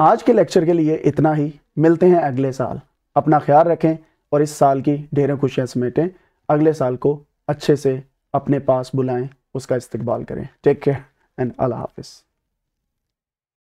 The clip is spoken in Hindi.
आज के लेक्चर के लिए इतना ही मिलते हैं अगले साल अपना ख्याल रखें और इस साल की ढेरों खुशियाँ समेटें अगले साल को अच्छे से अपने पास बुलाएं उसका इस्तेबाल करें टेक केयर एंड अल्लाह हाफिज़